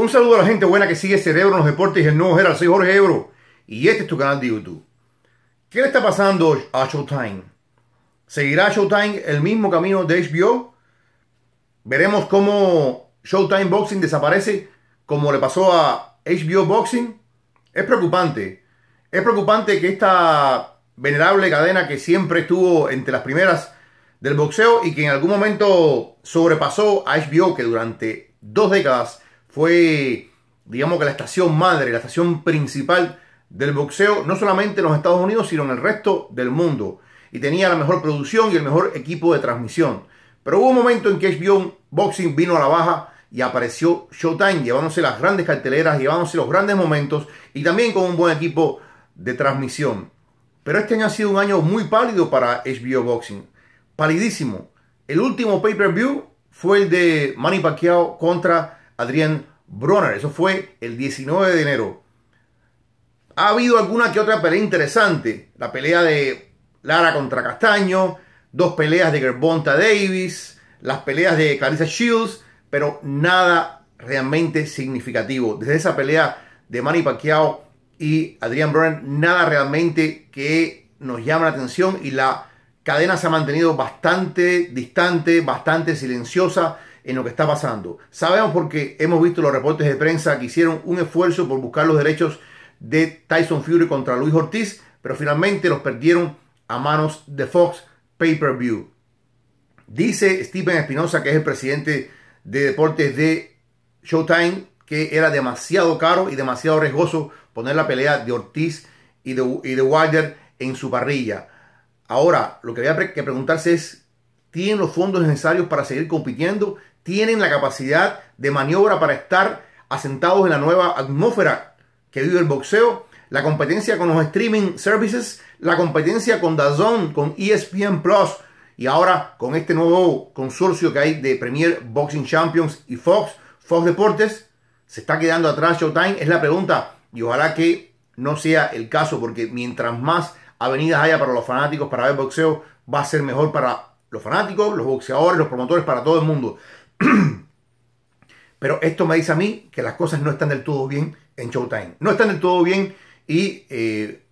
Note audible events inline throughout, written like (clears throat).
Un saludo a la gente buena que sigue Cerebro este en los Deportes y el Nuevo Gera, Soy Jorge Ebro y este es tu canal de YouTube. ¿Qué le está pasando a Showtime? ¿Seguirá Showtime el mismo camino de HBO? ¿Veremos cómo Showtime Boxing desaparece como le pasó a HBO Boxing? Es preocupante. Es preocupante que esta venerable cadena que siempre estuvo entre las primeras del boxeo y que en algún momento sobrepasó a HBO que durante dos décadas fue, digamos que la estación madre, la estación principal del boxeo, no solamente en los Estados Unidos, sino en el resto del mundo. Y tenía la mejor producción y el mejor equipo de transmisión. Pero hubo un momento en que HBO Boxing vino a la baja y apareció Showtime, llevándose las grandes carteleras, llevándose los grandes momentos y también con un buen equipo de transmisión. Pero este año ha sido un año muy pálido para HBO Boxing. Palidísimo. El último pay-per-view fue el de Manny Pacquiao contra Adrián Bronner. Eso fue el 19 de enero. Ha habido alguna que otra pelea interesante. La pelea de Lara contra Castaño, dos peleas de Gerbonta Davis, las peleas de Clarissa Shields, pero nada realmente significativo. Desde esa pelea de Manny Pacquiao y Adrián Bronner, nada realmente que nos llama la atención y la cadena se ha mantenido bastante distante, bastante silenciosa en lo que está pasando. Sabemos porque hemos visto los reportes de prensa que hicieron un esfuerzo por buscar los derechos de Tyson Fury contra Luis Ortiz, pero finalmente los perdieron a manos de Fox Pay Per View. Dice Steven Espinosa, que es el presidente de deportes de Showtime, que era demasiado caro y demasiado riesgoso poner la pelea de Ortiz y de, y de Wilder en su parrilla. Ahora, lo que había que preguntarse es, ¿tienen los fondos necesarios para seguir compitiendo? tienen la capacidad de maniobra para estar asentados en la nueva atmósfera que vive el boxeo, la competencia con los streaming services, la competencia con DAZN, con ESPN Plus y ahora con este nuevo consorcio que hay de Premier Boxing Champions y Fox, Fox Deportes, se está quedando atrás Showtime, es la pregunta y ojalá que no sea el caso porque mientras más avenidas haya para los fanáticos para ver boxeo, va a ser mejor para los fanáticos, los boxeadores, los promotores, para todo el mundo. (clears throat) Pero esto me dice a mí que las cosas no están del todo bien en Showtime. No están del todo bien y eh,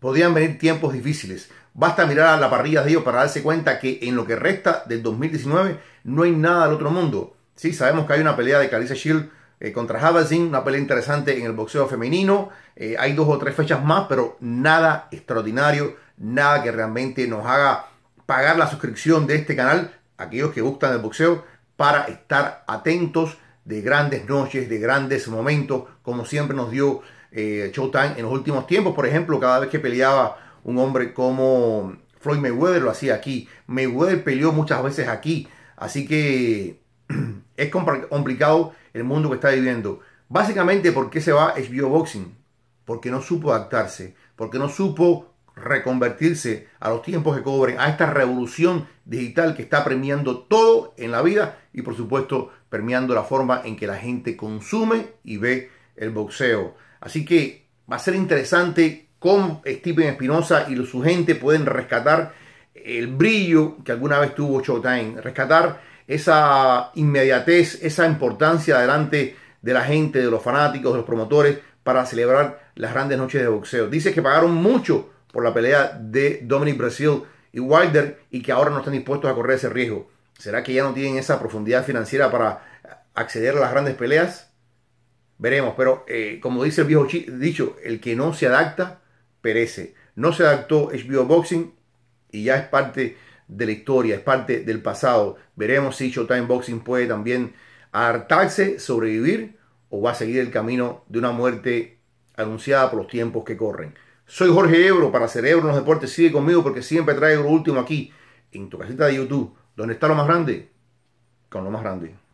podrían venir tiempos difíciles. Basta mirar a la parrilla de ellos para darse cuenta que en lo que resta del 2019 no hay nada del otro mundo. Sí, sabemos que hay una pelea de Carissa Shield eh, contra Havazin, una pelea interesante en el boxeo femenino. Eh, hay dos o tres fechas más, pero nada extraordinario, nada que realmente nos haga pagar la suscripción de este canal, aquellos que gustan el boxeo para estar atentos de grandes noches, de grandes momentos, como siempre nos dio eh, Showtime en los últimos tiempos. Por ejemplo, cada vez que peleaba un hombre como Floyd Mayweather lo hacía aquí. Mayweather peleó muchas veces aquí. Así que (clears throat) es complicado el mundo que está viviendo. Básicamente, ¿por qué se va HBO Boxing? Porque no supo adaptarse, porque no supo reconvertirse a los tiempos que cobren, a esta revolución digital que está premiando todo en la vida y por supuesto premiando la forma en que la gente consume y ve el boxeo. Así que va a ser interesante cómo Steven Espinosa y su gente pueden rescatar el brillo que alguna vez tuvo Showtime, rescatar esa inmediatez, esa importancia delante de la gente, de los fanáticos, de los promotores, para celebrar las grandes noches de boxeo. Dice que pagaron mucho por la pelea de Dominic Brasil y Wilder y que ahora no están dispuestos a correr ese riesgo. ¿Será que ya no tienen esa profundidad financiera para acceder a las grandes peleas? Veremos, pero eh, como dice el viejo dicho, el que no se adapta perece. No se adaptó HBO Boxing y ya es parte de la historia, es parte del pasado. Veremos si Showtime Boxing puede también hartarse, sobrevivir o va a seguir el camino de una muerte anunciada por los tiempos que corren. Soy Jorge Ebro para Cerebro en los Deportes. Sigue conmigo porque siempre trae lo último aquí, en tu casita de YouTube, donde está lo más grande, con lo más grande.